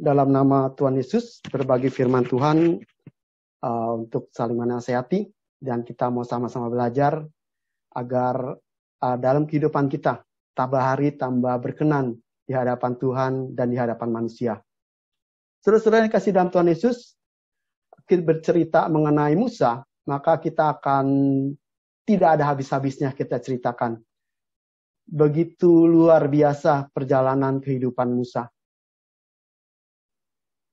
dalam nama Tuhan Yesus berbagi firman Tuhan uh, untuk saling menasehati dan kita mau sama-sama belajar agar uh, dalam kehidupan kita tambah hari tambah berkenan di hadapan Tuhan dan di hadapan manusia. Saudara-saudara yang kasih dalam Tuhan Yesus, kita bercerita mengenai Musa, maka kita akan tidak ada habis-habisnya kita ceritakan. Begitu luar biasa perjalanan kehidupan Musa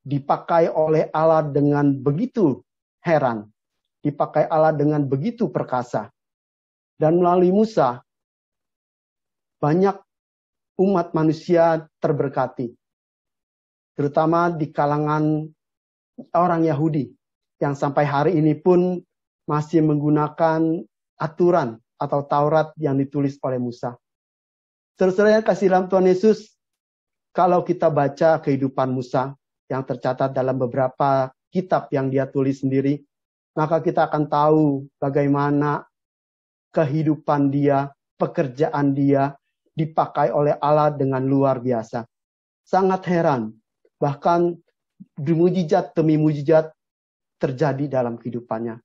dipakai oleh Allah dengan begitu heran, dipakai Allah dengan begitu perkasa. Dan melalui Musa, banyak umat manusia terberkati, terutama di kalangan orang Yahudi yang sampai hari ini pun masih menggunakan aturan atau Taurat yang ditulis oleh Musa. Terus kasih dalam Tuhan Yesus, kalau kita baca kehidupan Musa, yang tercatat dalam beberapa kitab yang dia tulis sendiri, maka kita akan tahu bagaimana kehidupan dia, pekerjaan dia dipakai oleh Allah dengan luar biasa. Sangat heran, bahkan mujizat demi mujizat terjadi dalam kehidupannya.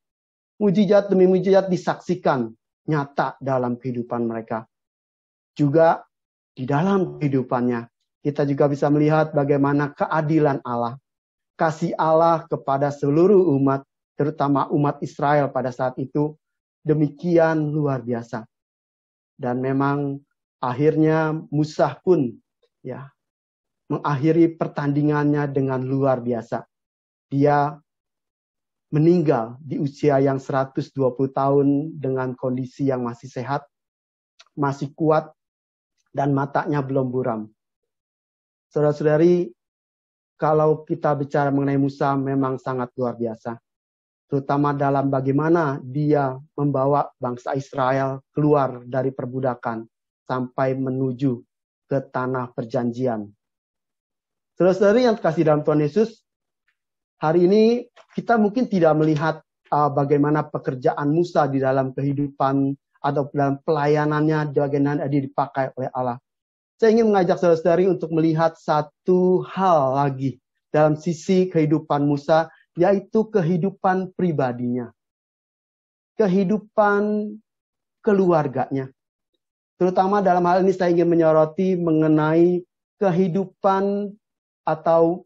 Mujizat demi mujizat disaksikan nyata dalam kehidupan mereka. Juga di dalam kehidupannya kita juga bisa melihat bagaimana keadilan Allah, kasih Allah kepada seluruh umat, terutama umat Israel pada saat itu, demikian luar biasa. Dan memang akhirnya Musa pun ya mengakhiri pertandingannya dengan luar biasa. Dia meninggal di usia yang 120 tahun dengan kondisi yang masih sehat, masih kuat, dan matanya belum buram. Saudara-saudari, kalau kita bicara mengenai Musa memang sangat luar biasa. Terutama dalam bagaimana dia membawa bangsa Israel keluar dari perbudakan sampai menuju ke tanah perjanjian. Saudara-saudari yang terkasih dalam Tuhan Yesus, hari ini kita mungkin tidak melihat uh, bagaimana pekerjaan Musa di dalam kehidupan atau dalam pelayanannya bagaimana dia dipakai oleh Allah. Saya ingin mengajak saudara-saudari untuk melihat satu hal lagi dalam sisi kehidupan Musa, yaitu kehidupan pribadinya, kehidupan keluarganya. Terutama dalam hal ini saya ingin menyoroti mengenai kehidupan atau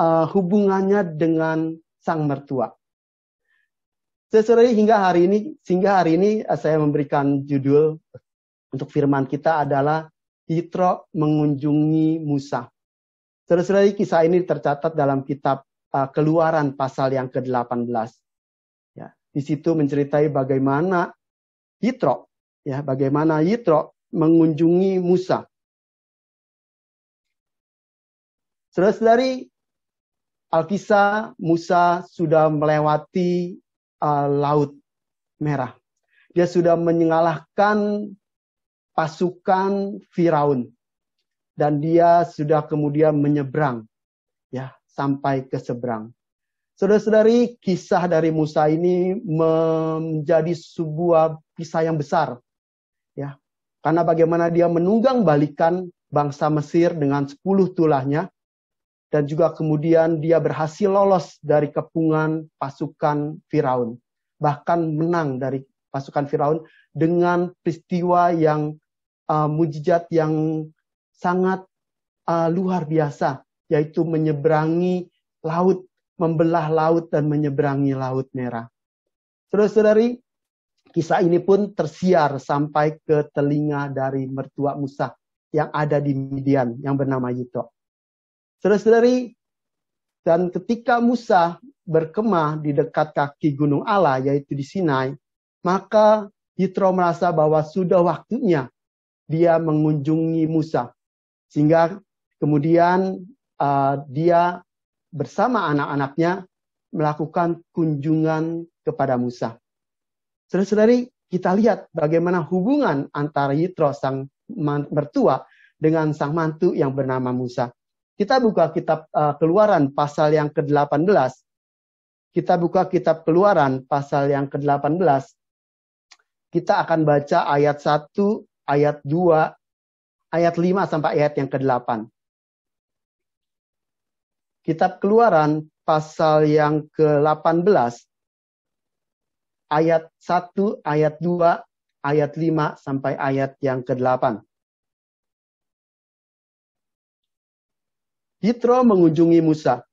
uh, hubungannya dengan sang mertua. Sesuai hingga hari ini, sehingga hari ini uh, saya memberikan judul untuk firman kita adalah Yitro mengunjungi Musa. Terus lagi kisah ini tercatat dalam kitab uh, Keluaran pasal yang ke-18. Ya, di situ menceritai bagaimana Yitro, ya, bagaimana Yitro mengunjungi Musa. Terus dari Alkisah Musa sudah melewati uh, laut merah. Dia sudah menyalahkan pasukan Firaun dan dia sudah kemudian menyeberang ya sampai ke seberang. Saudara-saudari, kisah dari Musa ini menjadi sebuah kisah yang besar. Ya. Karena bagaimana dia menunggang balikan bangsa Mesir dengan 10 tulahnya dan juga kemudian dia berhasil lolos dari kepungan pasukan Firaun. Bahkan menang dari pasukan Firaun dengan peristiwa yang uh, mujizat yang sangat uh, luar biasa, yaitu menyeberangi laut, membelah laut dan menyeberangi laut merah. Saudara-saudari, kisah ini pun tersiar sampai ke telinga dari mertua Musa yang ada di Midian yang bernama Yitro. Saudara-saudari, dan ketika Musa berkemah di dekat kaki Gunung Allah, yaitu di Sinai, maka Yitro merasa bahwa sudah waktunya dia mengunjungi Musa. Sehingga kemudian uh, dia bersama anak-anaknya melakukan kunjungan kepada Musa. Saudara-saudari, kita lihat bagaimana hubungan antara Yitro sang mertua dengan sang mantu yang bernama Musa. Kita buka kitab uh, Keluaran pasal yang ke-18. Kita buka kitab Keluaran pasal yang ke-18. Kita akan baca ayat 1 ayat 2, ayat 5 sampai ayat yang ke-8. Kitab Keluaran pasal yang ke-18 ayat 1, ayat 2, ayat 5 sampai ayat yang ke-8. Yitro mengunjungi Musa.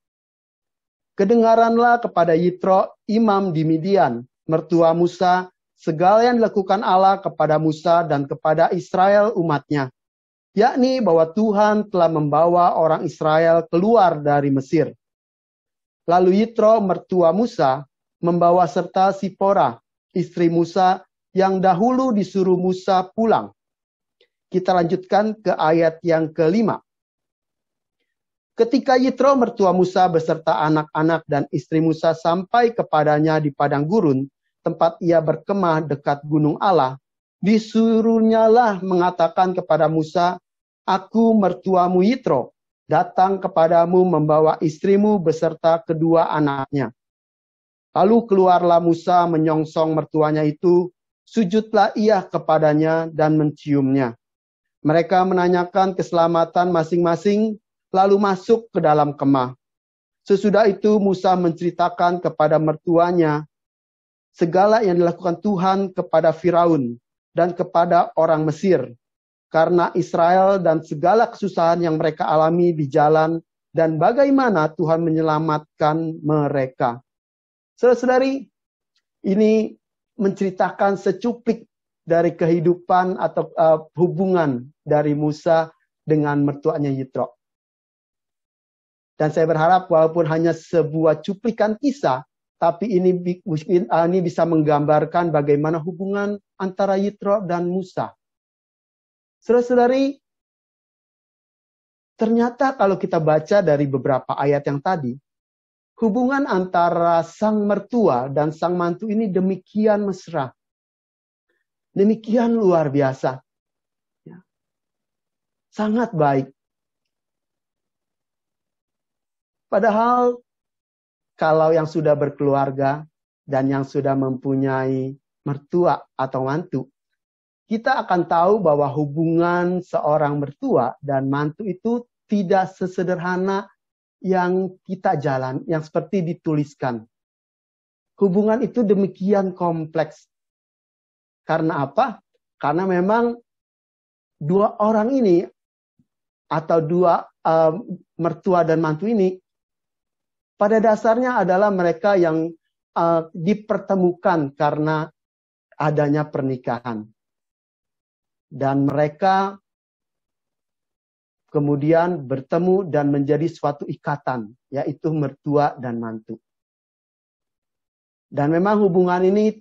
Kedengaranlah kepada Yitro, imam di Midian, mertua Musa, segala yang dilakukan Allah kepada Musa dan kepada Israel umatnya, yakni bahwa Tuhan telah membawa orang Israel keluar dari Mesir. Lalu Yitro mertua Musa membawa serta Sipora, istri Musa yang dahulu disuruh Musa pulang. Kita lanjutkan ke ayat yang kelima. Ketika Yitro mertua Musa beserta anak-anak dan istri Musa sampai kepadanya di padang gurun, tempat ia berkemah dekat gunung Allah, disuruhnyalah mengatakan kepada Musa, Aku mertuamu Yitro, datang kepadamu membawa istrimu beserta kedua anaknya. Lalu keluarlah Musa menyongsong mertuanya itu, sujudlah ia kepadanya dan menciumnya. Mereka menanyakan keselamatan masing-masing, lalu masuk ke dalam kemah. Sesudah itu Musa menceritakan kepada mertuanya segala yang dilakukan Tuhan kepada Firaun dan kepada orang Mesir karena Israel dan segala kesusahan yang mereka alami di jalan dan bagaimana Tuhan menyelamatkan mereka. Saudara-saudari, ini menceritakan secuplik dari kehidupan atau uh, hubungan dari Musa dengan mertuanya Yitro. Dan saya berharap walaupun hanya sebuah cuplikan kisah, tapi ini ah, ini bisa menggambarkan bagaimana hubungan antara Yitro dan Musa. Saudara-saudari, ternyata kalau kita baca dari beberapa ayat yang tadi, hubungan antara sang mertua dan sang mantu ini demikian mesra. Demikian luar biasa. Ya. Sangat baik. Padahal kalau yang sudah berkeluarga dan yang sudah mempunyai mertua atau mantu, kita akan tahu bahwa hubungan seorang mertua dan mantu itu tidak sesederhana yang kita jalan, yang seperti dituliskan. Hubungan itu demikian kompleks. Karena apa? Karena memang dua orang ini atau dua um, mertua dan mantu ini pada dasarnya adalah mereka yang uh, dipertemukan karena adanya pernikahan. Dan mereka kemudian bertemu dan menjadi suatu ikatan, yaitu mertua dan mantu. Dan memang hubungan ini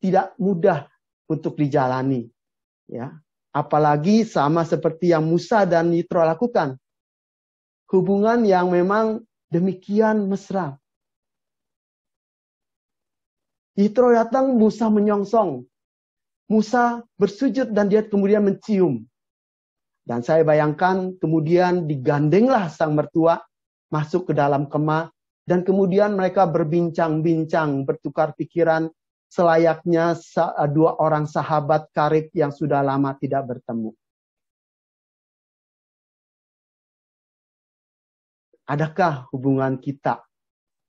tidak mudah untuk dijalani. Ya. Apalagi sama seperti yang Musa dan Yitro lakukan. Hubungan yang memang Demikian mesra. Yitro datang, Musa menyongsong. Musa bersujud dan dia kemudian mencium. Dan saya bayangkan kemudian digandenglah sang mertua masuk ke dalam kemah dan kemudian mereka berbincang-bincang, bertukar pikiran selayaknya dua orang sahabat karib yang sudah lama tidak bertemu. adakah hubungan kita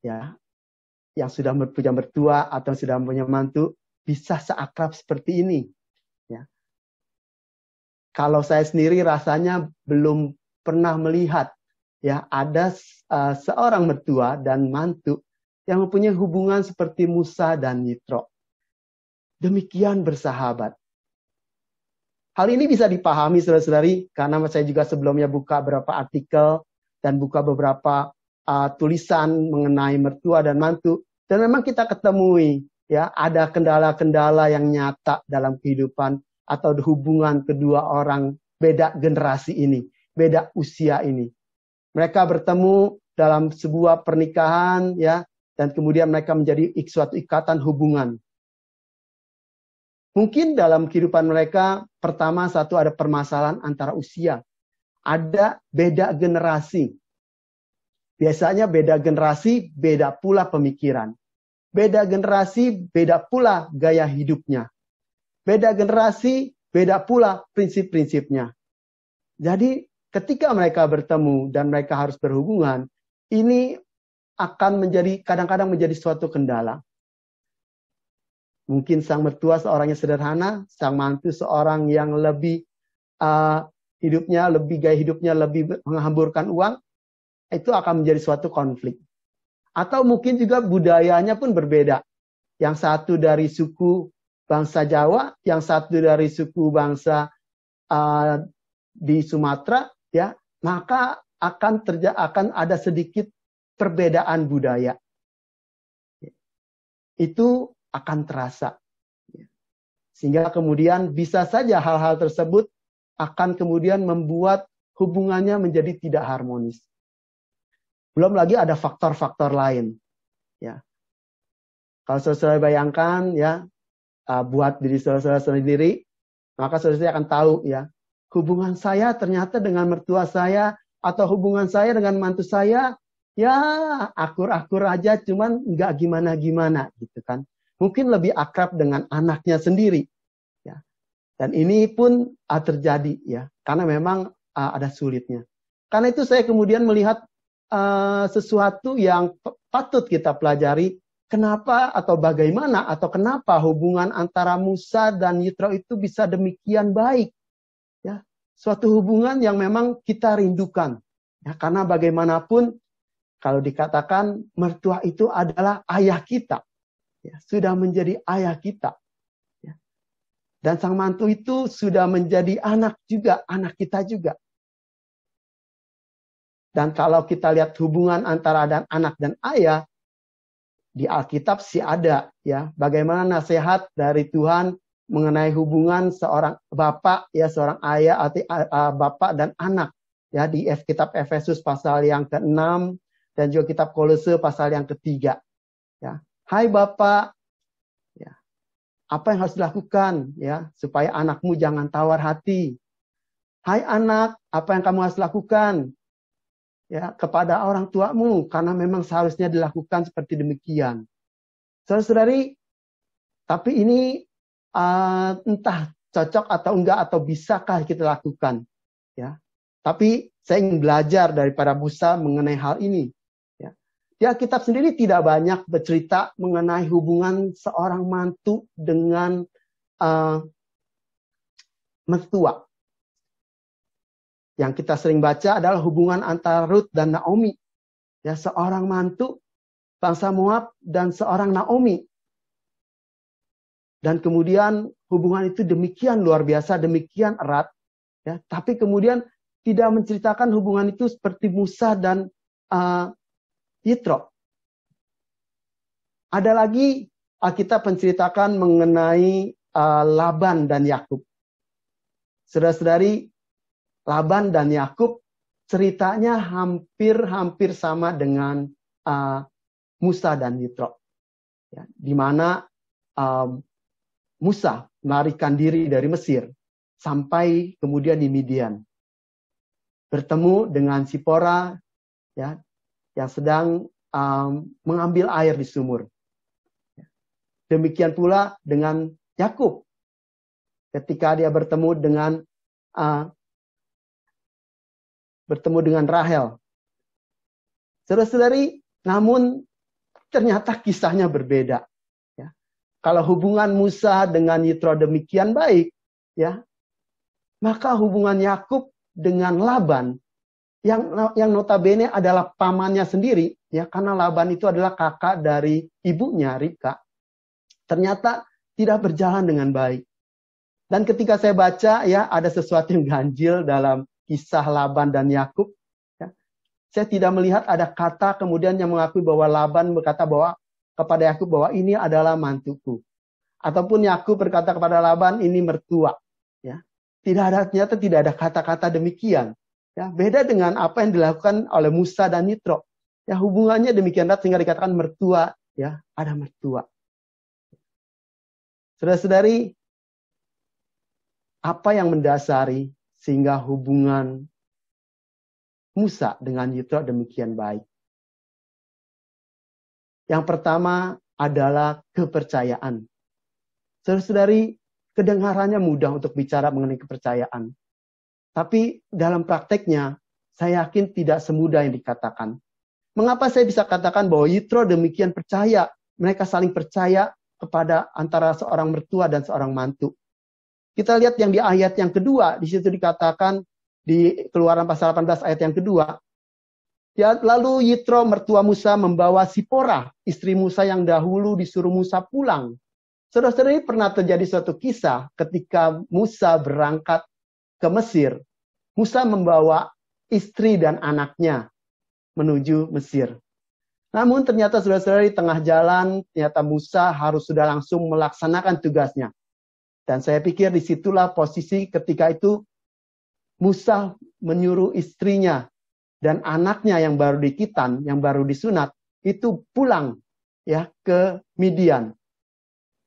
ya yang sudah punya mertua atau sudah punya mantu bisa seakrab seperti ini ya kalau saya sendiri rasanya belum pernah melihat ya ada uh, seorang mertua dan mantu yang mempunyai hubungan seperti Musa dan Yitro. Demikian bersahabat. Hal ini bisa dipahami saudara-saudari karena saya juga sebelumnya buka beberapa artikel dan buka beberapa uh, tulisan mengenai mertua dan mantu dan memang kita ketemui ya ada kendala-kendala yang nyata dalam kehidupan atau hubungan kedua orang beda generasi ini, beda usia ini. Mereka bertemu dalam sebuah pernikahan ya dan kemudian mereka menjadi suatu ikatan hubungan. Mungkin dalam kehidupan mereka pertama satu ada permasalahan antara usia ada beda generasi. Biasanya beda generasi, beda pula pemikiran. Beda generasi, beda pula gaya hidupnya. Beda generasi, beda pula prinsip-prinsipnya. Jadi ketika mereka bertemu dan mereka harus berhubungan, ini akan menjadi kadang-kadang menjadi suatu kendala. Mungkin sang mertua seorangnya sederhana, sang mantu seorang yang lebih uh, hidupnya lebih gaya hidupnya lebih menghamburkan uang, itu akan menjadi suatu konflik. Atau mungkin juga budayanya pun berbeda. Yang satu dari suku bangsa Jawa, yang satu dari suku bangsa uh, di Sumatera, ya, maka akan terja akan ada sedikit perbedaan budaya. Itu akan terasa. Sehingga kemudian bisa saja hal-hal tersebut akan kemudian membuat hubungannya menjadi tidak harmonis. Belum lagi ada faktor-faktor lain. Ya. Kalau saudara bayangkan ya e, buat diri saudara sendiri, maka saudara akan tahu ya hubungan saya ternyata dengan mertua saya atau hubungan saya dengan mantu saya ya akur-akur aja cuman nggak gimana-gimana gitu kan mungkin lebih akrab dengan anaknya sendiri dan ini pun uh, terjadi ya, karena memang uh, ada sulitnya. Karena itu saya kemudian melihat uh, sesuatu yang patut kita pelajari, kenapa atau bagaimana atau kenapa hubungan antara Musa dan Yitro itu bisa demikian baik. Ya, suatu hubungan yang memang kita rindukan. Ya, karena bagaimanapun kalau dikatakan mertua itu adalah ayah kita. Ya, sudah menjadi ayah kita. Dan sang mantu itu sudah menjadi anak juga, anak kita juga. Dan kalau kita lihat hubungan antara dan anak dan ayah, di Alkitab sih ada ya. Bagaimana nasihat dari Tuhan mengenai hubungan seorang bapak ya seorang ayah atau uh, bapak dan anak ya di F kitab Efesus pasal yang ke-6 dan juga kitab Kolose pasal yang ketiga ya. Hai bapak, apa yang harus dilakukan ya supaya anakmu jangan tawar hati. Hai anak, apa yang kamu harus lakukan? Ya, kepada orang tuamu karena memang seharusnya dilakukan seperti demikian. Saudara-saudari, tapi ini uh, entah cocok atau enggak atau bisakah kita lakukan, ya. Tapi saya ingin belajar daripada Musa mengenai hal ini. Di ya, Alkitab sendiri tidak banyak bercerita mengenai hubungan seorang mantu dengan uh, mertua. Yang kita sering baca adalah hubungan antara Ruth dan Naomi. Ya, seorang mantu bangsa Moab dan seorang Naomi. Dan kemudian hubungan itu demikian luar biasa, demikian erat. Ya, tapi kemudian tidak menceritakan hubungan itu seperti Musa dan uh, Yitro. Ada lagi uh, kita menceritakan mengenai uh, Laban dan Yakub. Saudara-saudari, Laban dan Yakub ceritanya hampir-hampir sama dengan uh, Musa dan Yitro. Ya, di mana um, Musa melarikan diri dari Mesir sampai kemudian di Midian. Bertemu dengan Sipora, ya, yang sedang um, mengambil air di sumur. Demikian pula dengan Yakub ketika dia bertemu dengan uh, bertemu dengan Rahel. Saudara-saudari, namun ternyata kisahnya berbeda. Ya. Kalau hubungan Musa dengan Yitro demikian baik, ya, maka hubungan Yakub dengan Laban yang yang notabene adalah pamannya sendiri ya karena Laban itu adalah kakak dari ibunya Rika ternyata tidak berjalan dengan baik dan ketika saya baca ya ada sesuatu yang ganjil dalam kisah Laban dan Yakub ya. saya tidak melihat ada kata kemudian yang mengakui bahwa Laban berkata bahwa kepada Yakub bahwa ini adalah mantuku ataupun Yakub berkata kepada Laban ini mertua ya tidak ada ternyata tidak ada kata-kata demikian Ya, beda dengan apa yang dilakukan oleh Musa dan Nitro. Ya, hubungannya demikian erat sehingga dikatakan mertua, ya, ada mertua. Saudara-saudari, apa yang mendasari sehingga hubungan Musa dengan Yitro demikian baik? Yang pertama adalah kepercayaan. Saudara-saudari, kedengarannya mudah untuk bicara mengenai kepercayaan. Tapi dalam prakteknya, saya yakin tidak semudah yang dikatakan. Mengapa saya bisa katakan bahwa Yitro demikian percaya? Mereka saling percaya kepada antara seorang mertua dan seorang mantu. Kita lihat yang di ayat yang kedua, di situ dikatakan di keluaran pasal 18 ayat yang kedua. Ya, lalu Yitro mertua Musa membawa Sipora, istri Musa yang dahulu disuruh Musa pulang. Saudara-saudara pernah terjadi suatu kisah ketika Musa berangkat ke Mesir. Musa membawa istri dan anaknya menuju Mesir. Namun ternyata sudah saudara di tengah jalan, ternyata Musa harus sudah langsung melaksanakan tugasnya. Dan saya pikir disitulah posisi ketika itu Musa menyuruh istrinya dan anaknya yang baru dikitan, yang baru disunat, itu pulang ya ke Midian.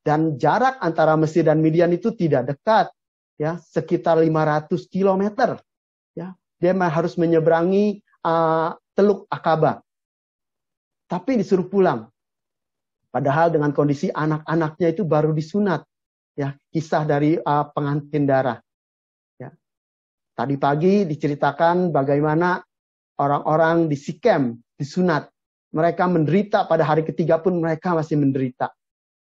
Dan jarak antara Mesir dan Midian itu tidak dekat, ya sekitar 500 kilometer dia harus menyeberangi uh, Teluk Akaba. Tapi disuruh pulang. Padahal dengan kondisi anak-anaknya itu baru disunat. Ya, kisah dari uh, pengantin darah. Ya. Tadi pagi diceritakan bagaimana orang-orang di Sikem disunat. Mereka menderita pada hari ketiga pun mereka masih menderita.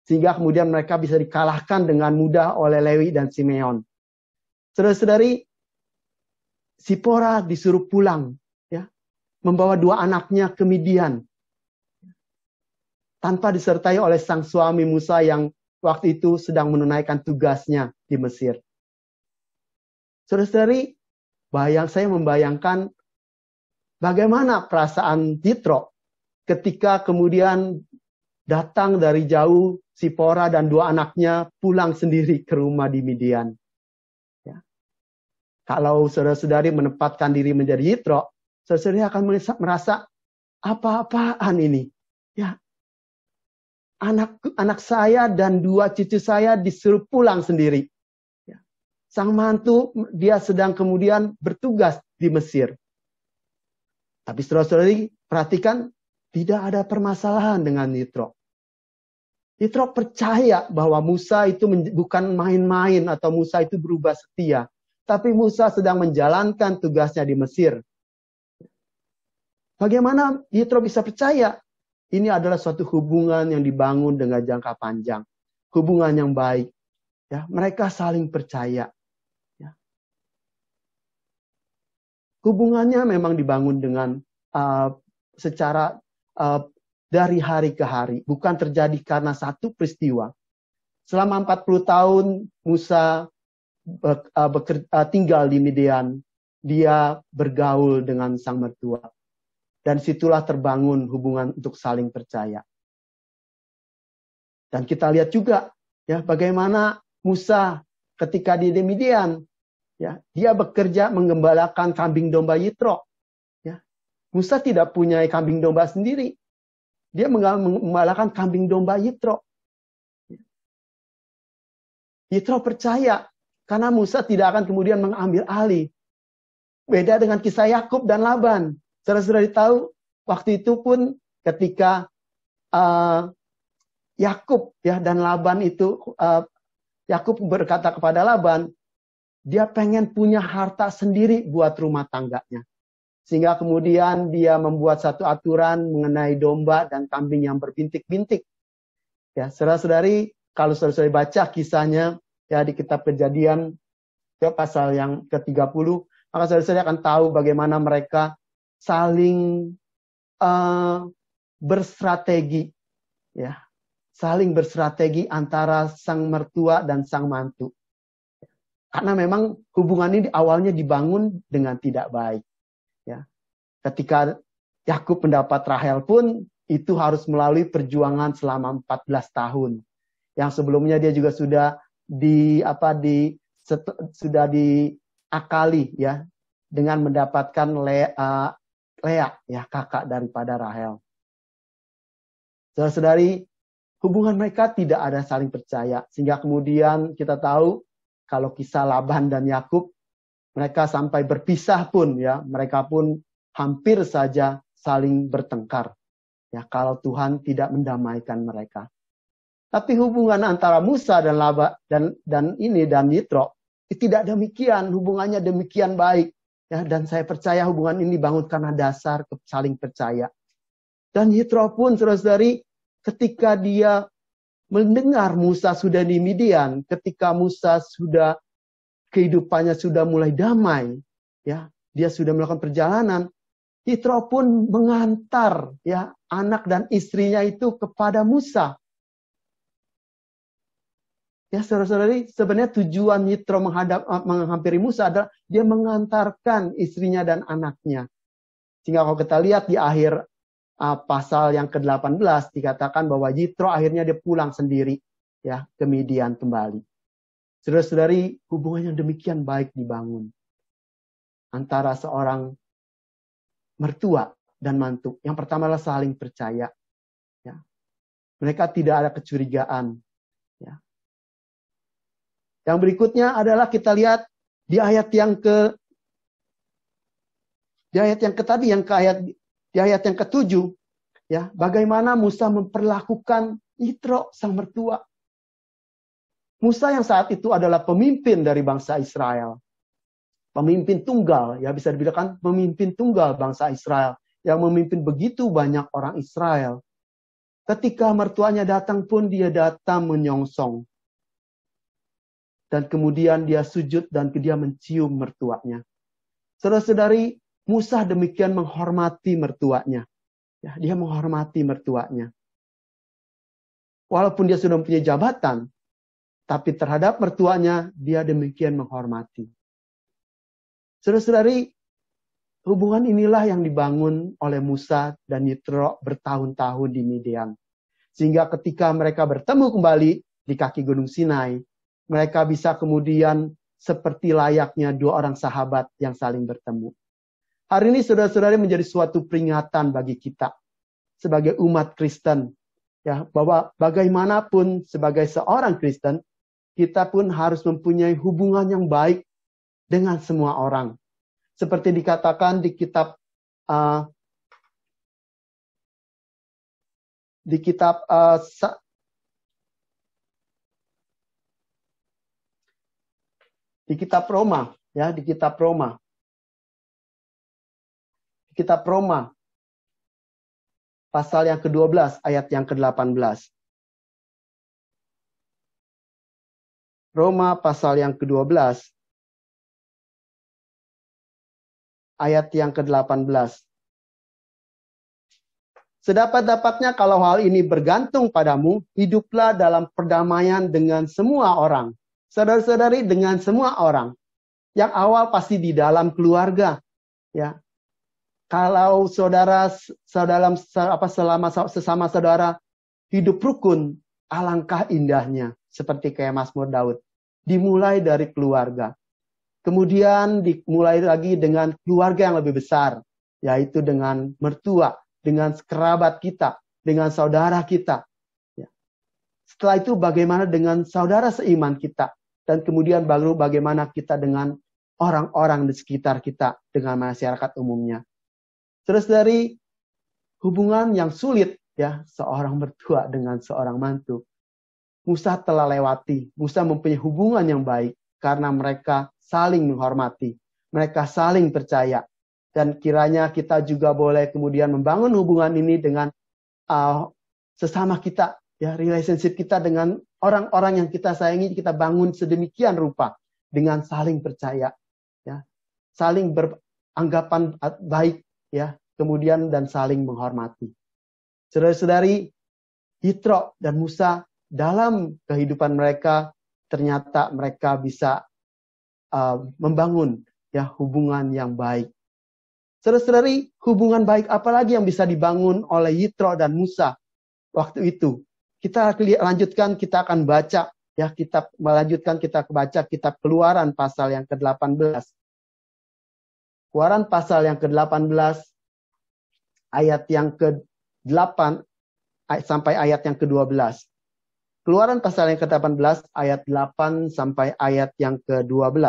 Sehingga kemudian mereka bisa dikalahkan dengan mudah oleh Lewi dan Simeon. Saudara-saudari, Sipora disuruh pulang, ya, membawa dua anaknya ke Midian, tanpa disertai oleh sang suami Musa yang waktu itu sedang menunaikan tugasnya di Mesir. Saudara-saudari, bayang saya membayangkan bagaimana perasaan Jitro ketika kemudian datang dari jauh Sipora dan dua anaknya pulang sendiri ke rumah di Midian. Kalau saudara-saudari menempatkan diri menjadi Yitro, saudara saudari akan merasa apa-apaan ini. Ya, anak anak saya dan dua cucu saya disuruh pulang sendiri. Ya. Sang mantu dia sedang kemudian bertugas di Mesir. Tapi saudara-saudari perhatikan tidak ada permasalahan dengan Yitro. Yitro percaya bahwa Musa itu bukan main-main atau Musa itu berubah setia tapi Musa sedang menjalankan tugasnya di Mesir. Bagaimana Yitro bisa percaya? Ini adalah suatu hubungan yang dibangun dengan jangka panjang, hubungan yang baik. Ya, mereka saling percaya. Ya. Hubungannya memang dibangun dengan uh, secara uh, dari hari ke hari, bukan terjadi karena satu peristiwa. Selama 40 tahun Musa Ah, bekerja ah, tinggal di Midian, dia bergaul dengan sang mertua. Dan situlah terbangun hubungan untuk saling percaya. Dan kita lihat juga ya bagaimana Musa ketika di Midian ya dia bekerja menggembalakan kambing domba Yitro. Ya. Musa tidak punya kambing domba sendiri. Dia menggembalakan kambing domba Yitro. Ya. Yitro percaya karena Musa tidak akan kemudian mengambil alih. Beda dengan kisah Yakub dan Laban. saudara sudah tahu, waktu itu pun ketika uh, Yakub ya dan Laban itu uh, Yakub berkata kepada Laban, dia pengen punya harta sendiri buat rumah tangganya. Sehingga kemudian dia membuat satu aturan mengenai domba dan kambing yang berbintik-bintik. Ya, saudara-saudari, kalau saudara-saudari baca kisahnya ya di kitab kejadian ya pasal yang ke-30 maka saudara-saudara akan tahu bagaimana mereka saling uh, berstrategi ya saling berstrategi antara sang mertua dan sang mantu karena memang hubungan ini awalnya dibangun dengan tidak baik ya ketika Yakub mendapat Rahel pun itu harus melalui perjuangan selama 14 tahun yang sebelumnya dia juga sudah di apa di set, sudah diakali ya dengan mendapatkan lea Lea ya kakak daripada Rahel. Saudara-saudari, hubungan mereka tidak ada saling percaya sehingga kemudian kita tahu kalau kisah Laban dan Yakub mereka sampai berpisah pun ya mereka pun hampir saja saling bertengkar ya kalau Tuhan tidak mendamaikan mereka tapi hubungan antara Musa dan Laba dan dan ini dan Yitro eh, tidak demikian hubungannya demikian baik ya dan saya percaya hubungan ini dibangun karena dasar saling percaya. Dan Yitro pun terus dari ketika dia mendengar Musa sudah di Midian, ketika Musa sudah kehidupannya sudah mulai damai, ya, dia sudah melakukan perjalanan, Yitro pun mengantar ya anak dan istrinya itu kepada Musa. Ya, saudara-saudari, sebenarnya tujuan Yitro menghadap, eh, menghampiri Musa adalah dia mengantarkan istrinya dan anaknya. Sehingga kalau kita lihat di akhir uh, pasal yang ke-18 dikatakan bahwa Yitro akhirnya dia pulang sendiri ya ke Midian kembali. Saudara-saudari, hubungan yang demikian baik dibangun antara seorang mertua dan mantu. Yang pertama adalah saling percaya. Ya. Mereka tidak ada kecurigaan, yang berikutnya adalah kita lihat di ayat yang ke di ayat yang ke tadi yang ke ayat di ayat yang ketujuh ya bagaimana Musa memperlakukan Yitro sang mertua. Musa yang saat itu adalah pemimpin dari bangsa Israel. Pemimpin tunggal, ya bisa dibilang pemimpin tunggal bangsa Israel yang memimpin begitu banyak orang Israel. Ketika mertuanya datang pun dia datang menyongsong dan kemudian dia sujud dan dia mencium mertuanya. Saudara-saudari, Musa demikian menghormati mertuanya. Ya, dia menghormati mertuanya. Walaupun dia sudah punya jabatan, tapi terhadap mertuanya dia demikian menghormati. Saudara-saudari, hubungan inilah yang dibangun oleh Musa dan Yitro bertahun-tahun di Midian. Sehingga ketika mereka bertemu kembali di kaki Gunung Sinai, mereka bisa kemudian seperti layaknya dua orang sahabat yang saling bertemu. Hari ini saudara saudara menjadi suatu peringatan bagi kita sebagai umat Kristen ya bahwa bagaimanapun sebagai seorang Kristen kita pun harus mempunyai hubungan yang baik dengan semua orang. Seperti dikatakan di kitab uh, di kitab uh, di kitab Roma ya di kitab Roma di kitab Roma pasal yang ke-12 ayat yang ke-18 Roma pasal yang ke-12 ayat yang ke-18 Sedapat-dapatnya kalau hal ini bergantung padamu, hiduplah dalam perdamaian dengan semua orang saudara-saudari dengan semua orang. Yang awal pasti di dalam keluarga, ya. Kalau saudara dalam apa selama sesama saudara hidup rukun, alangkah indahnya seperti kayak Mazmur Daud. Dimulai dari keluarga. Kemudian dimulai lagi dengan keluarga yang lebih besar, yaitu dengan mertua, dengan kerabat kita, dengan saudara kita. Ya. Setelah itu bagaimana dengan saudara seiman kita? dan kemudian baru bagaimana kita dengan orang-orang di sekitar kita dengan masyarakat umumnya. Terus dari hubungan yang sulit ya seorang mertua dengan seorang mantu. Musa telah lewati, Musa mempunyai hubungan yang baik karena mereka saling menghormati, mereka saling percaya. Dan kiranya kita juga boleh kemudian membangun hubungan ini dengan uh, sesama kita, ya relationship kita dengan orang-orang yang kita sayangi kita bangun sedemikian rupa dengan saling percaya, ya, saling beranggapan baik, ya, kemudian dan saling menghormati. Saudara-saudari, Yitro dan Musa dalam kehidupan mereka ternyata mereka bisa uh, membangun ya hubungan yang baik. Saudara-saudari, hubungan baik apalagi yang bisa dibangun oleh Yitro dan Musa waktu itu kita lanjutkan, kita akan baca ya kitab melanjutkan kita baca kitab Keluaran pasal yang ke-18. Keluaran pasal yang ke-18 ayat yang ke-8 sampai ayat yang ke-12. Keluaran pasal yang ke-18 ayat 8 sampai ayat yang ke-12.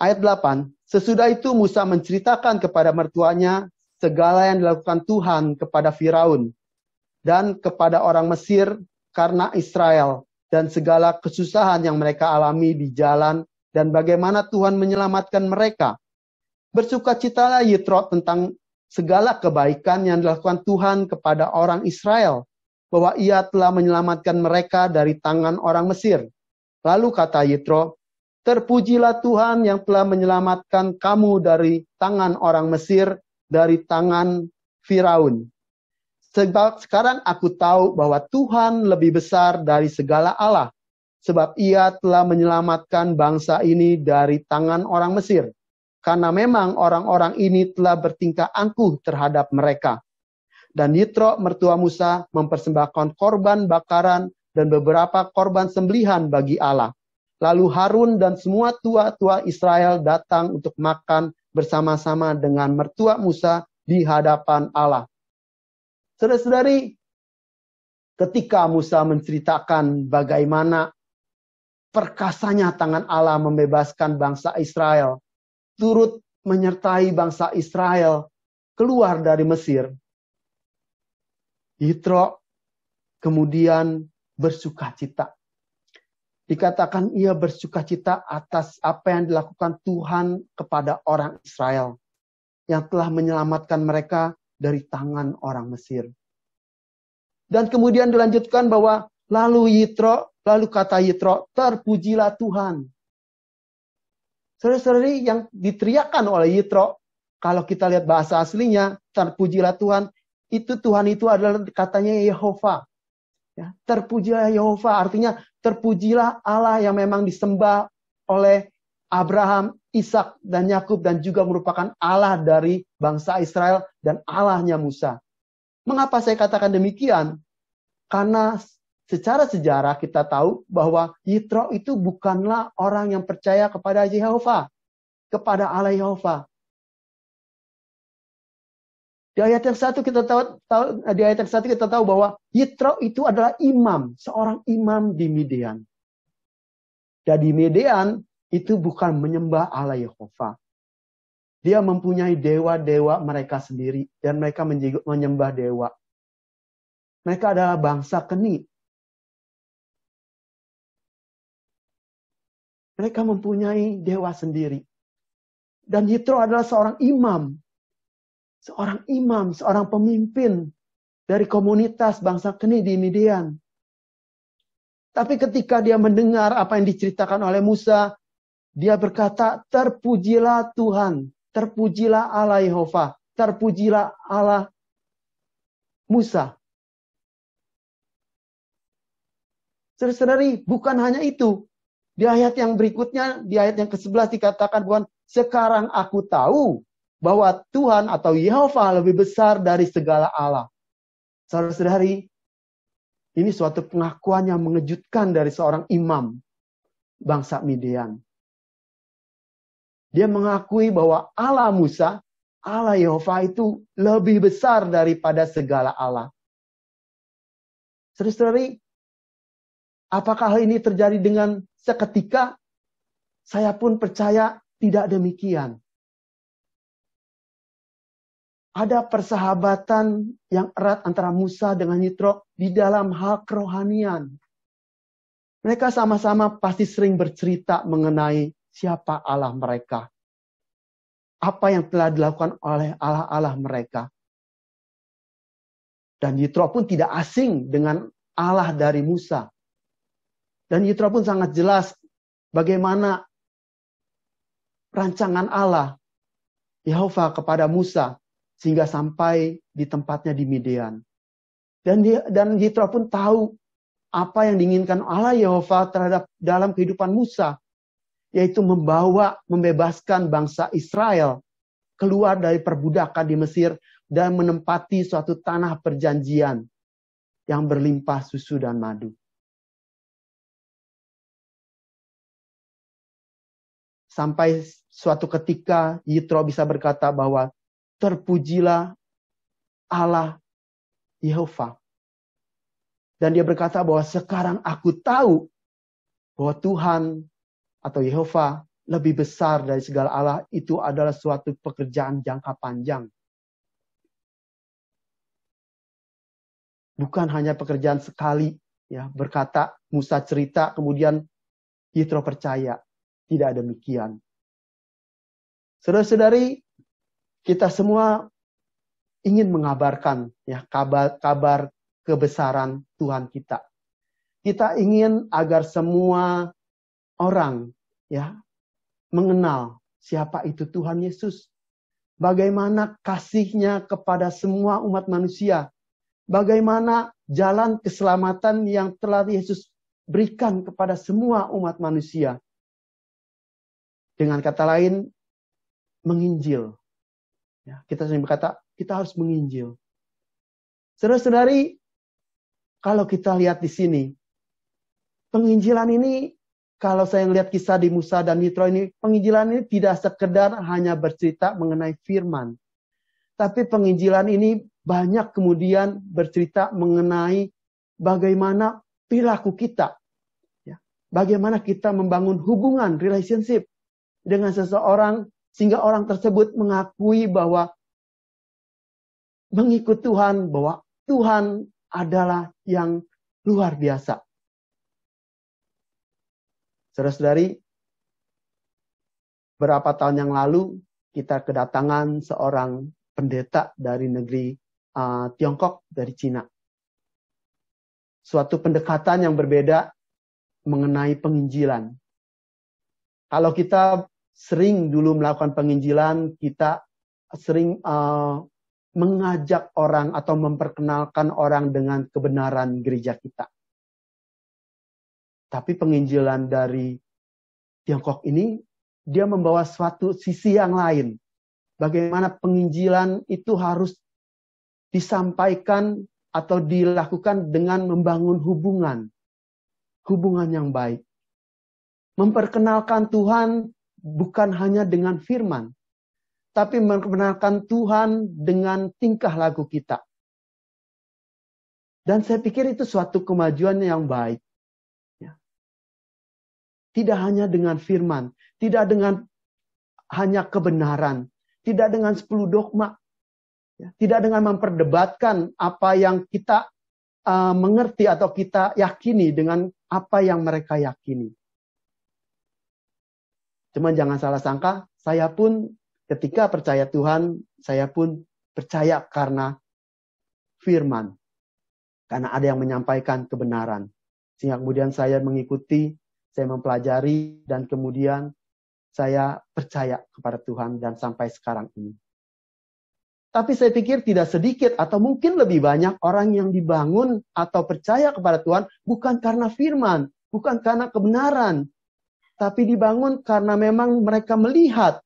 Ayat 8, sesudah itu Musa menceritakan kepada mertuanya segala yang dilakukan Tuhan kepada Firaun dan kepada orang Mesir karena Israel dan segala kesusahan yang mereka alami di jalan dan bagaimana Tuhan menyelamatkan mereka. Bersukacitalah Yitro tentang segala kebaikan yang dilakukan Tuhan kepada orang Israel bahwa ia telah menyelamatkan mereka dari tangan orang Mesir. Lalu kata Yitro, Terpujilah Tuhan yang telah menyelamatkan kamu dari tangan orang Mesir dari tangan Firaun. Sebab sekarang aku tahu bahwa Tuhan lebih besar dari segala Allah, sebab ia telah menyelamatkan bangsa ini dari tangan orang Mesir. Karena memang orang-orang ini telah bertingkah angkuh terhadap mereka. Dan Yitro mertua Musa mempersembahkan korban bakaran dan beberapa korban sembelihan bagi Allah. Lalu Harun dan semua tua-tua Israel datang untuk makan bersama-sama dengan mertua Musa di hadapan Allah. Saudara-saudari, ketika Musa menceritakan bagaimana perkasanya tangan Allah membebaskan bangsa Israel, turut menyertai bangsa Israel keluar dari Mesir. Yitro kemudian bersuka cita Dikatakan ia bersuka cita atas apa yang dilakukan Tuhan kepada orang Israel yang telah menyelamatkan mereka dari tangan orang Mesir. Dan kemudian dilanjutkan bahwa lalu Yitro, lalu kata Yitro, terpujilah Tuhan. Seri-seri yang diteriakkan oleh Yitro, kalau kita lihat bahasa aslinya, terpujilah Tuhan, itu Tuhan itu adalah katanya Yehova. Ya, terpujilah Yehova, artinya Terpujilah Allah yang memang disembah oleh Abraham, Ishak, dan Yakub dan juga merupakan Allah dari bangsa Israel dan Allahnya Musa. Mengapa saya katakan demikian? Karena secara sejarah kita tahu bahwa Yitro itu bukanlah orang yang percaya kepada Yehova, kepada Allah Yehova, di ayat yang satu kita tahu, tahu eh, di ayat yang satu kita tahu bahwa Yitro itu adalah imam, seorang imam di Midian. Dan di Midian itu bukan menyembah Allah Yehova. Dia mempunyai dewa-dewa mereka sendiri dan mereka menyembah dewa. Mereka adalah bangsa keni. Mereka mempunyai dewa sendiri. Dan Yitro adalah seorang imam seorang imam, seorang pemimpin dari komunitas bangsa Keni di Midian. Tapi ketika dia mendengar apa yang diceritakan oleh Musa, dia berkata, terpujilah Tuhan, terpujilah Allah Yehova, terpujilah Allah Musa. Saudara-saudari, bukan hanya itu. Di ayat yang berikutnya, di ayat yang ke-11 dikatakan bukan sekarang aku tahu bahwa Tuhan atau Yehova lebih besar dari segala Allah. Saudara-saudari, ini suatu pengakuan yang mengejutkan dari seorang imam bangsa Midian. Dia mengakui bahwa Allah Musa, Allah Yehova itu lebih besar daripada segala Allah. saudara Saudari, apakah hal ini terjadi dengan seketika? Saya pun percaya tidak demikian ada persahabatan yang erat antara Musa dengan Yitro di dalam hal kerohanian. Mereka sama-sama pasti sering bercerita mengenai siapa Allah mereka. Apa yang telah dilakukan oleh Allah-Allah mereka. Dan Yitro pun tidak asing dengan Allah dari Musa. Dan Yitro pun sangat jelas bagaimana rancangan Allah Yehova kepada Musa sehingga sampai di tempatnya di Midian. Dan dia, dan Yitro pun tahu apa yang diinginkan Allah Yehova terhadap dalam kehidupan Musa, yaitu membawa membebaskan bangsa Israel keluar dari perbudakan di Mesir dan menempati suatu tanah perjanjian yang berlimpah susu dan madu. Sampai suatu ketika Yitro bisa berkata bahwa terpujilah Allah Yehova. Dan dia berkata bahwa sekarang aku tahu bahwa Tuhan atau Yehova lebih besar dari segala Allah itu adalah suatu pekerjaan jangka panjang. Bukan hanya pekerjaan sekali, ya berkata Musa cerita, kemudian Yitro percaya. Tidak demikian. Saudara-saudari, kita semua ingin mengabarkan ya kabar kabar kebesaran Tuhan kita. Kita ingin agar semua orang ya mengenal siapa itu Tuhan Yesus. Bagaimana kasihnya kepada semua umat manusia. Bagaimana jalan keselamatan yang telah Yesus berikan kepada semua umat manusia. Dengan kata lain, menginjil. Ya, kita sering berkata, kita harus menginjil. Saudara-saudari, kalau kita lihat di sini, penginjilan ini, kalau saya melihat kisah di Musa dan Nitro ini, penginjilan ini tidak sekedar hanya bercerita mengenai firman. Tapi penginjilan ini banyak kemudian bercerita mengenai bagaimana perilaku kita. Ya, bagaimana kita membangun hubungan, relationship dengan seseorang sehingga orang tersebut mengakui bahwa mengikut Tuhan, bahwa Tuhan adalah yang luar biasa. Saudara-saudari, berapa tahun yang lalu kita kedatangan seorang pendeta dari negeri uh, Tiongkok, dari Cina. Suatu pendekatan yang berbeda mengenai penginjilan. Kalau kita sering dulu melakukan penginjilan, kita sering uh, mengajak orang atau memperkenalkan orang dengan kebenaran gereja kita. Tapi penginjilan dari Tiongkok ini, dia membawa suatu sisi yang lain. Bagaimana penginjilan itu harus disampaikan atau dilakukan dengan membangun hubungan, hubungan yang baik, memperkenalkan Tuhan bukan hanya dengan firman, tapi memperkenalkan Tuhan dengan tingkah laku kita. Dan saya pikir itu suatu kemajuan yang baik. Ya. Tidak hanya dengan firman, tidak dengan hanya kebenaran, tidak dengan sepuluh dogma, ya. tidak dengan memperdebatkan apa yang kita uh, mengerti atau kita yakini dengan apa yang mereka yakini. Cuman jangan salah sangka, saya pun ketika percaya Tuhan, saya pun percaya karena firman. Karena ada yang menyampaikan kebenaran. Sehingga kemudian saya mengikuti, saya mempelajari, dan kemudian saya percaya kepada Tuhan dan sampai sekarang ini. Tapi saya pikir tidak sedikit atau mungkin lebih banyak orang yang dibangun atau percaya kepada Tuhan bukan karena firman, bukan karena kebenaran, tapi dibangun karena memang mereka melihat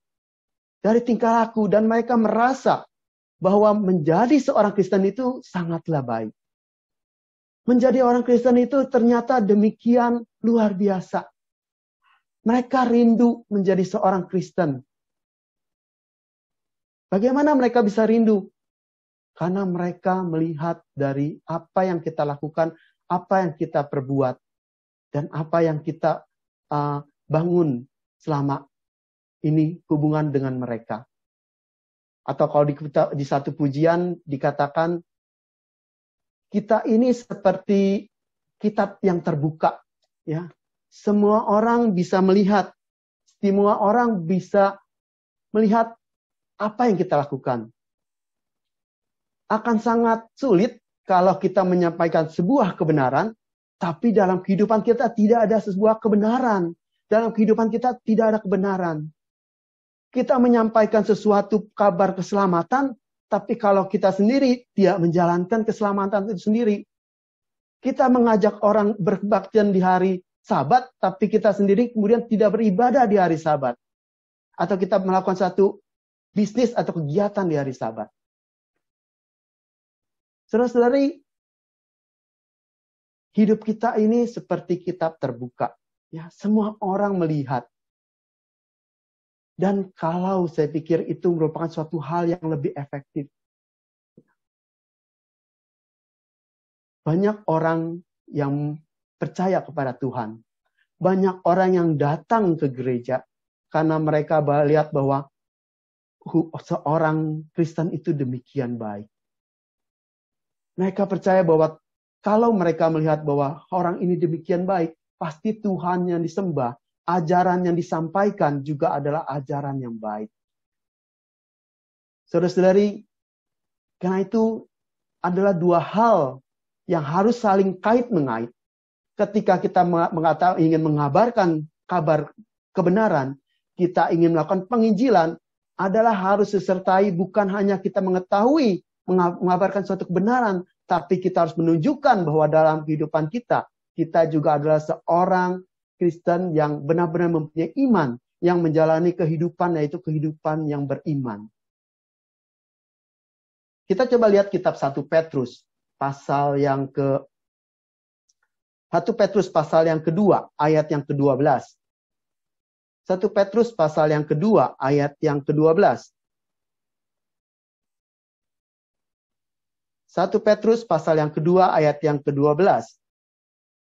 dari tingkah laku dan mereka merasa bahwa menjadi seorang Kristen itu sangatlah baik. Menjadi orang Kristen itu ternyata demikian luar biasa. Mereka rindu menjadi seorang Kristen. Bagaimana mereka bisa rindu? Karena mereka melihat dari apa yang kita lakukan, apa yang kita perbuat, dan apa yang kita uh, bangun selama ini hubungan dengan mereka. Atau kalau di, di satu pujian dikatakan kita ini seperti kitab yang terbuka, ya. Semua orang bisa melihat, semua orang bisa melihat apa yang kita lakukan. Akan sangat sulit kalau kita menyampaikan sebuah kebenaran, tapi dalam kehidupan kita tidak ada sebuah kebenaran dalam kehidupan kita tidak ada kebenaran. Kita menyampaikan sesuatu kabar keselamatan, tapi kalau kita sendiri tidak menjalankan keselamatan itu sendiri, kita mengajak orang berkebaktian di hari sabat, tapi kita sendiri kemudian tidak beribadah di hari sabat. Atau kita melakukan satu bisnis atau kegiatan di hari sabat. Saudara-saudari, hidup kita ini seperti kitab terbuka. Ya, semua orang melihat. Dan kalau saya pikir itu merupakan suatu hal yang lebih efektif. Banyak orang yang percaya kepada Tuhan. Banyak orang yang datang ke gereja karena mereka melihat bahwa seorang Kristen itu demikian baik. Mereka percaya bahwa kalau mereka melihat bahwa orang ini demikian baik, pasti Tuhan yang disembah, ajaran yang disampaikan juga adalah ajaran yang baik. Saudara-saudari, karena itu adalah dua hal yang harus saling kait mengait. Ketika kita mengata, ingin mengabarkan kabar kebenaran, kita ingin melakukan penginjilan adalah harus disertai bukan hanya kita mengetahui mengabarkan suatu kebenaran, tapi kita harus menunjukkan bahwa dalam kehidupan kita kita juga adalah seorang Kristen yang benar-benar mempunyai iman, yang menjalani kehidupan yaitu kehidupan yang beriman. Kita coba lihat kitab 1 Petrus pasal yang ke 1 Petrus pasal yang kedua ayat yang ke-12. 1 Petrus pasal yang kedua ayat yang ke-12. 1 Petrus pasal yang kedua ayat yang ke-12.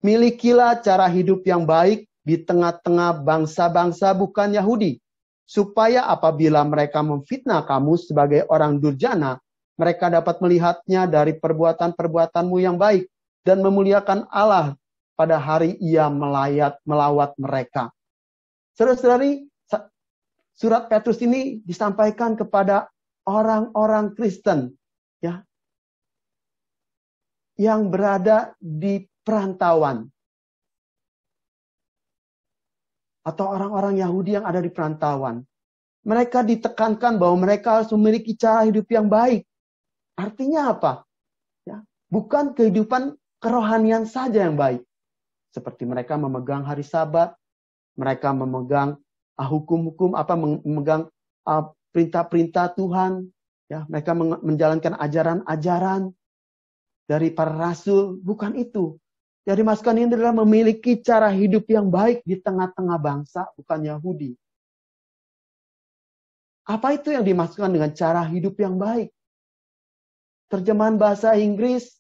Milikilah cara hidup yang baik di tengah-tengah bangsa-bangsa bukan Yahudi, supaya apabila mereka memfitnah kamu sebagai orang durjana, mereka dapat melihatnya dari perbuatan-perbuatanmu yang baik dan memuliakan Allah pada hari ia melayat melawat mereka. Saudara-saudari, surat Petrus ini disampaikan kepada orang-orang Kristen ya yang berada di perantauan. Atau orang-orang Yahudi yang ada di perantauan. Mereka ditekankan bahwa mereka harus memiliki cara hidup yang baik. Artinya apa? Ya, bukan kehidupan kerohanian saja yang baik. Seperti mereka memegang hari sabat, mereka memegang ah, hukum-hukum, apa memegang ah, perintah-perintah Tuhan, ya mereka menjalankan ajaran-ajaran dari para rasul bukan itu jadi Mas ini adalah memiliki cara hidup yang baik di tengah-tengah bangsa, bukan Yahudi. Apa itu yang dimaksudkan dengan cara hidup yang baik? Terjemahan bahasa Inggris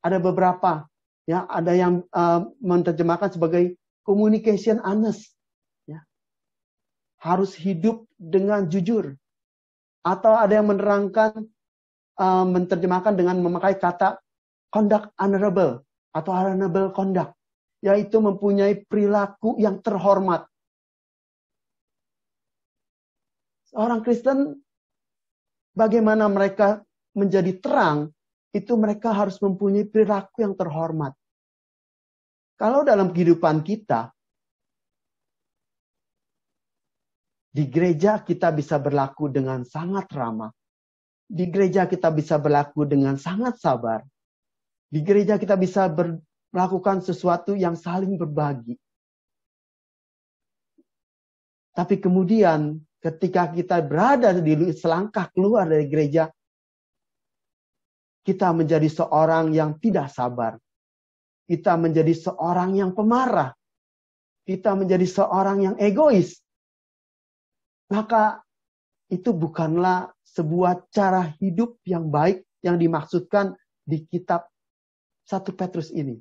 ada beberapa, ya ada yang uh, menerjemahkan sebagai communication honest, ya. harus hidup dengan jujur, atau ada yang menerangkan uh, menerjemahkan dengan memakai kata conduct honorable, atau honorable conduct, yaitu mempunyai perilaku yang terhormat. seorang Kristen, bagaimana mereka menjadi terang, itu mereka harus mempunyai perilaku yang terhormat. Kalau dalam kehidupan kita, Di gereja kita bisa berlaku dengan sangat ramah. Di gereja kita bisa berlaku dengan sangat sabar. Di gereja kita bisa ber, melakukan sesuatu yang saling berbagi. Tapi kemudian ketika kita berada di selangkah keluar dari gereja, kita menjadi seorang yang tidak sabar. Kita menjadi seorang yang pemarah. Kita menjadi seorang yang egois. Maka itu bukanlah sebuah cara hidup yang baik yang dimaksudkan di kitab satu Petrus ini.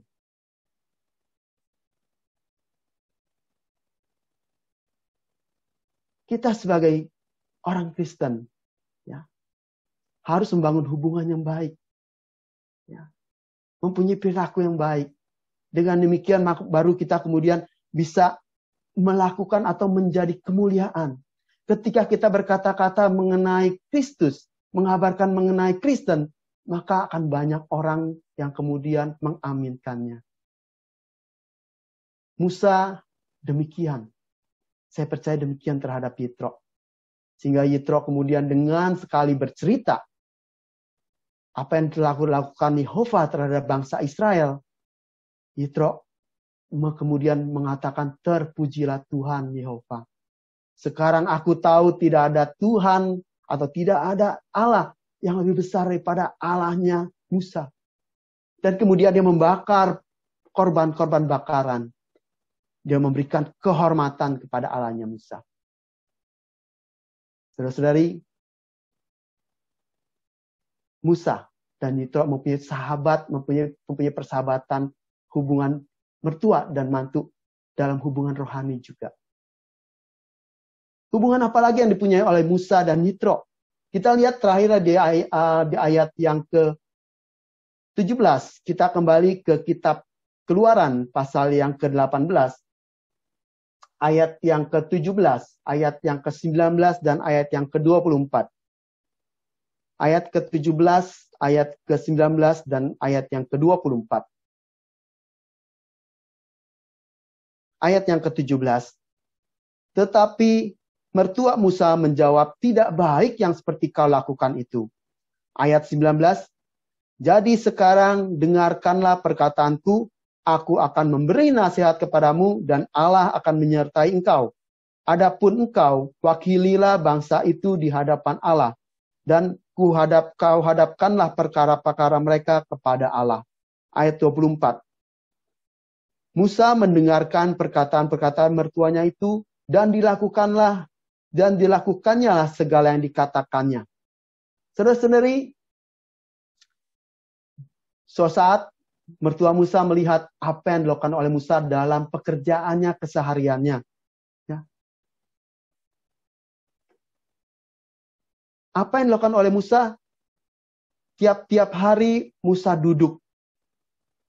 Kita sebagai orang Kristen ya, harus membangun hubungan yang baik. Ya, mempunyai perilaku yang baik. Dengan demikian baru kita kemudian bisa melakukan atau menjadi kemuliaan. Ketika kita berkata-kata mengenai Kristus, mengabarkan mengenai Kristen, maka akan banyak orang yang kemudian mengaminkannya. Musa demikian. Saya percaya demikian terhadap Yitro. Sehingga Yitro kemudian dengan sekali bercerita apa yang telah dilakukan Yehova terhadap bangsa Israel, Yitro kemudian mengatakan terpujilah Tuhan Yehova. Sekarang aku tahu tidak ada Tuhan atau tidak ada Allah yang lebih besar daripada Allahnya Musa. Dan kemudian dia membakar korban-korban bakaran. Dia memberikan kehormatan kepada Allahnya Musa. Saudara-saudari, Musa dan Yitro mempunyai sahabat, mempunyai, mempunyai persahabatan, hubungan mertua dan mantu dalam hubungan rohani juga. Hubungan apa lagi yang dipunyai oleh Musa dan Yitro? Kita lihat terakhir di, di ayat yang ke-17. Kita kembali ke kitab keluaran pasal yang ke-18. Ayat yang ke-17, ayat yang ke-19, dan ayat yang ke-24. Ayat ke-17, ayat ke-19, dan ayat yang ke-24. Ayat yang ke-17. Tetapi Mertua Musa menjawab, tidak baik yang seperti kau lakukan itu. Ayat 19, Jadi sekarang dengarkanlah perkataanku, aku akan memberi nasihat kepadamu dan Allah akan menyertai engkau. Adapun engkau, wakililah bangsa itu di hadapan Allah dan kuhadap kau hadapkanlah perkara-perkara mereka kepada Allah. Ayat 24. Musa mendengarkan perkataan-perkataan mertuanya itu dan dilakukanlah dan dilakukannya segala yang dikatakannya. Saudara-saudari, suatu saat mertua Musa melihat apa yang dilakukan oleh Musa dalam pekerjaannya kesehariannya. Ya. Apa yang dilakukan oleh Musa? Tiap-tiap hari Musa duduk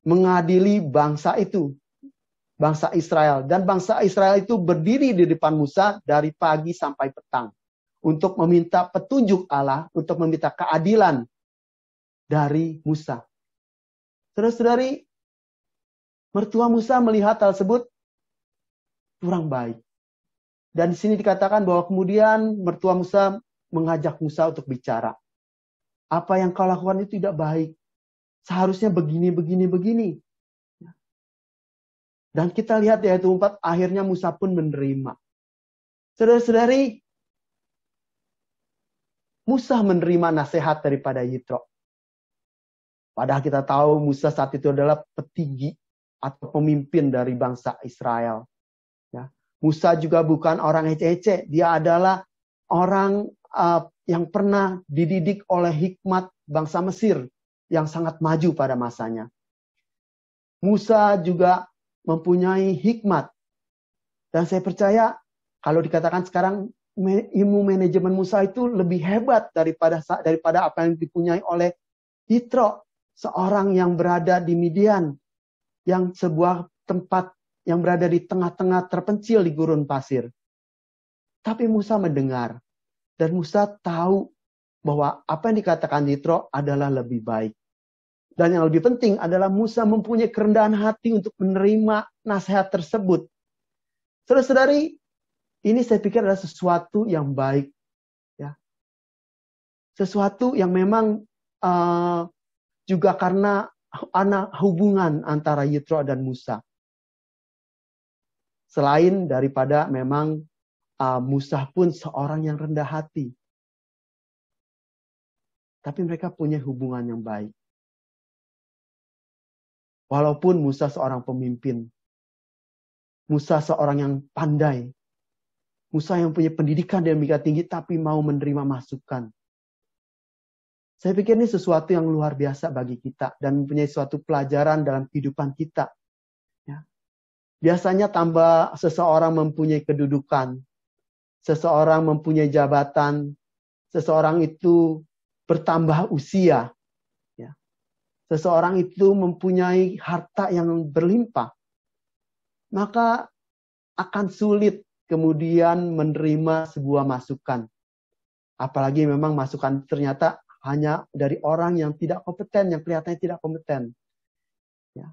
mengadili bangsa itu bangsa Israel. Dan bangsa Israel itu berdiri di depan Musa dari pagi sampai petang. Untuk meminta petunjuk Allah, untuk meminta keadilan dari Musa. Terus dari mertua Musa melihat hal tersebut kurang baik. Dan di sini dikatakan bahwa kemudian mertua Musa mengajak Musa untuk bicara. Apa yang kau lakukan itu tidak baik. Seharusnya begini, begini, begini. Dan kita lihat di ayat 4, akhirnya Musa pun menerima. Saudara-saudari, Musa menerima nasihat daripada Yitro. Padahal kita tahu Musa saat itu adalah petinggi atau pemimpin dari bangsa Israel. Ya. Musa juga bukan orang ece-ece, dia adalah orang uh, yang pernah dididik oleh hikmat bangsa Mesir yang sangat maju pada masanya. Musa juga mempunyai hikmat. Dan saya percaya kalau dikatakan sekarang ilmu manajemen Musa itu lebih hebat daripada daripada apa yang dipunyai oleh Yitro, seorang yang berada di Midian, yang sebuah tempat yang berada di tengah-tengah terpencil di gurun pasir. Tapi Musa mendengar dan Musa tahu bahwa apa yang dikatakan Yitro adalah lebih baik. Dan yang lebih penting adalah Musa mempunyai kerendahan hati untuk menerima nasihat tersebut. Saudara-saudari, ini saya pikir adalah sesuatu yang baik. ya Sesuatu yang memang uh, juga karena anak hubungan antara Yitro dan Musa. Selain daripada memang uh, Musa pun seorang yang rendah hati. Tapi mereka punya hubungan yang baik. Walaupun Musa seorang pemimpin, Musa seorang yang pandai, Musa yang punya pendidikan dan demikian tinggi tapi mau menerima masukan. Saya pikir ini sesuatu yang luar biasa bagi kita dan mempunyai suatu pelajaran dalam kehidupan kita. Ya. Biasanya tambah seseorang mempunyai kedudukan, seseorang mempunyai jabatan, seseorang itu bertambah usia, seseorang itu mempunyai harta yang berlimpah, maka akan sulit kemudian menerima sebuah masukan. Apalagi memang masukan ternyata hanya dari orang yang tidak kompeten, yang kelihatannya tidak kompeten. Ya.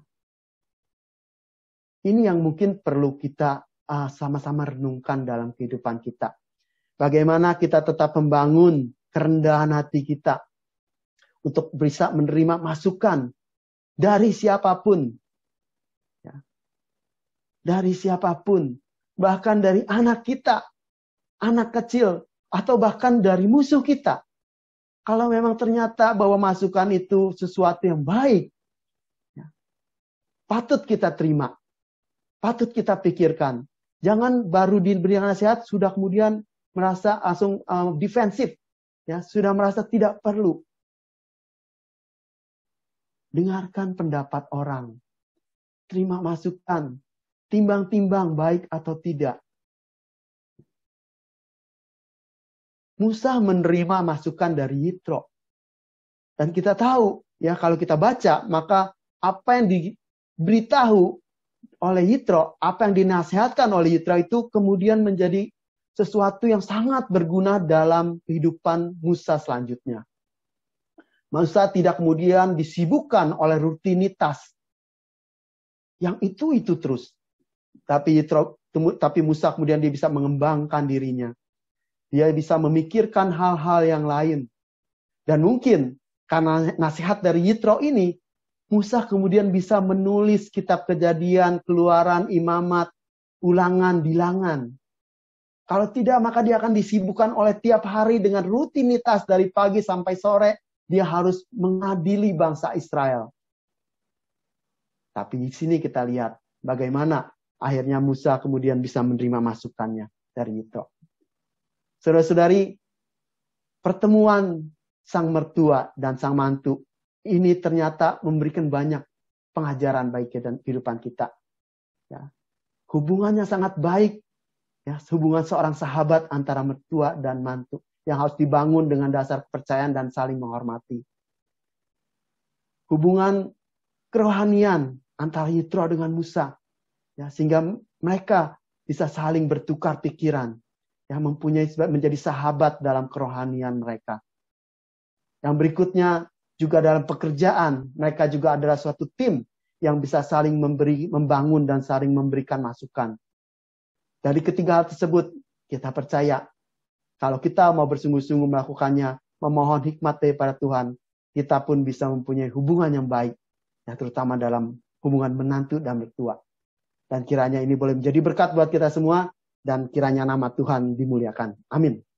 Ini yang mungkin perlu kita sama ah, sama-sama renungkan dalam kehidupan kita. Bagaimana kita tetap membangun kerendahan hati kita, untuk bisa menerima masukan dari siapapun. Ya. Dari siapapun, bahkan dari anak kita, anak kecil, atau bahkan dari musuh kita. Kalau memang ternyata bahwa masukan itu sesuatu yang baik, ya, patut kita terima, patut kita pikirkan. Jangan baru diberikan nasihat sudah kemudian merasa langsung uh, defensif, ya sudah merasa tidak perlu dengarkan pendapat orang, terima masukan, timbang-timbang baik atau tidak. Musa menerima masukan dari Yitro. Dan kita tahu, ya kalau kita baca, maka apa yang diberitahu oleh Yitro, apa yang dinasehatkan oleh Yitro itu kemudian menjadi sesuatu yang sangat berguna dalam kehidupan Musa selanjutnya. Manusia tidak kemudian disibukkan oleh rutinitas yang itu itu terus. Tapi tapi Musa kemudian dia bisa mengembangkan dirinya. Dia bisa memikirkan hal-hal yang lain. Dan mungkin karena nasihat dari Yitro ini, Musa kemudian bisa menulis kitab kejadian, keluaran, imamat, ulangan, bilangan. Kalau tidak, maka dia akan disibukkan oleh tiap hari dengan rutinitas dari pagi sampai sore dia harus mengadili bangsa Israel. Tapi di sini kita lihat bagaimana akhirnya Musa kemudian bisa menerima masukannya dari Yitro. Saudara-saudari, pertemuan sang mertua dan sang mantu ini ternyata memberikan banyak pengajaran baik dan kehidupan kita. Ya. Hubungannya sangat baik. Ya, hubungan seorang sahabat antara mertua dan mantu yang harus dibangun dengan dasar kepercayaan dan saling menghormati. Hubungan kerohanian antara Yitro dengan Musa, ya, sehingga mereka bisa saling bertukar pikiran, yang mempunyai menjadi sahabat dalam kerohanian mereka. Yang berikutnya juga dalam pekerjaan, mereka juga adalah suatu tim yang bisa saling memberi, membangun dan saling memberikan masukan. Dari ketiga hal tersebut, kita percaya kalau kita mau bersungguh-sungguh melakukannya, memohon hikmat daripada Tuhan, kita pun bisa mempunyai hubungan yang baik, ya, terutama dalam hubungan menantu dan mertua. Dan kiranya ini boleh menjadi berkat buat kita semua, dan kiranya nama Tuhan dimuliakan. Amin.